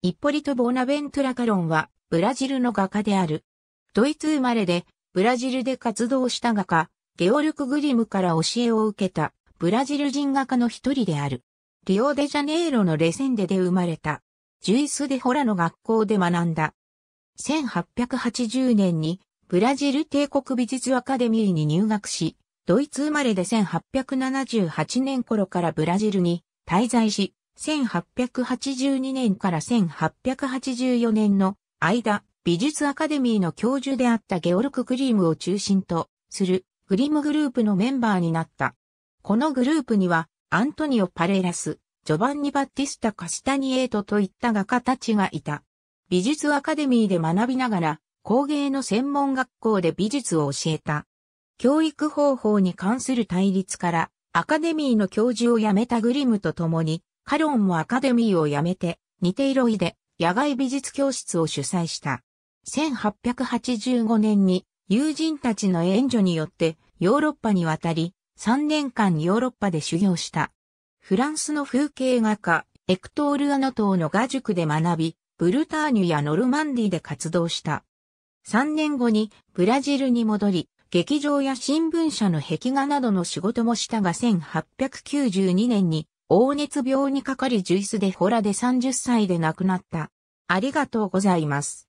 イッポリト・ボーナベントラ・カロンは、ブラジルの画家である。ドイツ生まれで、ブラジルで活動した画家、ゲオルク・グリムから教えを受けた、ブラジル人画家の一人である。リオデジャネイロのレセンデで生まれた。ジュイス・デ・ホラの学校で学んだ。1880年に、ブラジル帝国美術アカデミーに入学し、ドイツ生まれで1878年頃からブラジルに滞在し、1882年から1884年の間、美術アカデミーの教授であったゲオルク・グリームを中心とするグリムグループのメンバーになった。このグループにはアントニオ・パレラス、ジョバンニ・バッティスタ・カシタニエートといった画家たちがいた。美術アカデミーで学びながら工芸の専門学校で美術を教えた。教育方法に関する対立からアカデミーの教授を辞めたグリムと共にカロンもアカデミーを辞めて、似て色いで野外美術教室を主催した。1885年に友人たちの援助によってヨーロッパに渡り、3年間ヨーロッパで修行した。フランスの風景画家、エクトール・アノ島の画塾で学び、ブルターニュやノルマンディで活動した。3年後にブラジルに戻り、劇場や新聞社の壁画などの仕事もしたが1892年に黄熱病にかかりジュイス・でホラで30歳で亡くなった。ありがとうございます。